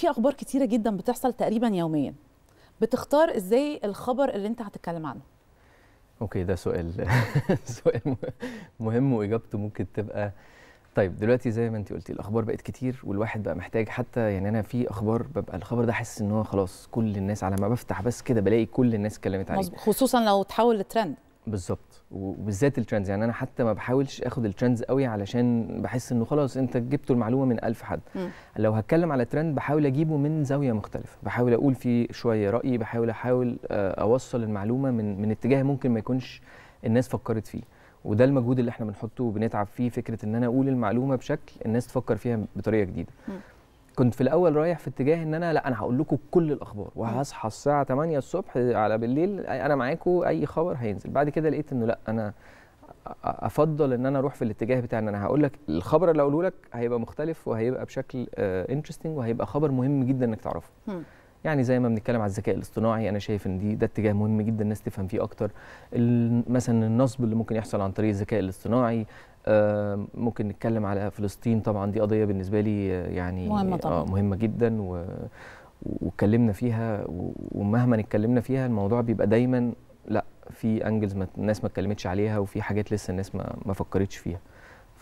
في اخبار كتيره جدا بتحصل تقريبا يوميا بتختار ازاي الخبر اللي انت هتتكلم عنه اوكي ده سؤال سؤال مهم واجابته ممكن تبقى طيب دلوقتي زي ما انت قلتي الاخبار بقت كتير والواحد بقى محتاج حتى يعني انا في اخبار ببقى الخبر ده حاسس ان هو خلاص كل الناس على ما بفتح بس كده بلاقي كل الناس اتكلمت عليه خصوصا لو تحول لترند بالظبط وبالذات الترندز يعني انا حتى ما بحاولش اخد الترندز قوي علشان بحس انه خلاص انت جبت المعلومه من ألف حد م. لو هتكلم على ترند بحاول اجيبه من زاويه مختلفه بحاول اقول فيه شويه رايي بحاول احاول آه، اوصل المعلومه من من اتجاه ممكن ما يكونش الناس فكرت فيه وده المجهود اللي احنا بنحطه وبنتعب فيه فكره ان انا اقول المعلومه بشكل الناس تفكر فيها بطريقه جديده م. كنت في الاول رايح في اتجاه ان انا لا انا هقول لكم كل الاخبار وهصحى الساعه 8 الصبح على بالليل انا معاكم اي خبر هينزل بعد كده لقيت انه لا انا افضل ان انا اروح في الاتجاه بتاع ان انا هقول لك الخبر اللي هقوله لك هيبقى مختلف وهيبقى بشكل انترستنج آه، وهيبقى خبر مهم جدا انك تعرفه يعني زي ما بنتكلم على الذكاء الاصطناعي انا شايف ان دي ده اتجاه مهم جدا الناس تفهم فيه اكتر مثلا النصب اللي ممكن يحصل عن طريق الذكاء الاصطناعي آه، ممكن نتكلم على فلسطين طبعا دي قضيه بالنسبه لي آه، يعني مهمه طبعا آه، مهمه جدا و واتكلمنا فيها ومهما اتكلمنا فيها الموضوع بيبقى دايما لا في انجلز ما الناس ما اتكلمتش عليها وفي حاجات لسه الناس ما, ما فكرتش فيها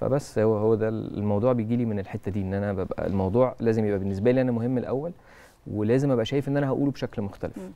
فبس هو هو ده الموضوع بيجي لي من الحته دي ان انا ببقى الموضوع لازم يبقى بالنسبه لي انا مهم الاول ولازم ابقى شايف ان انا هقوله بشكل مختلف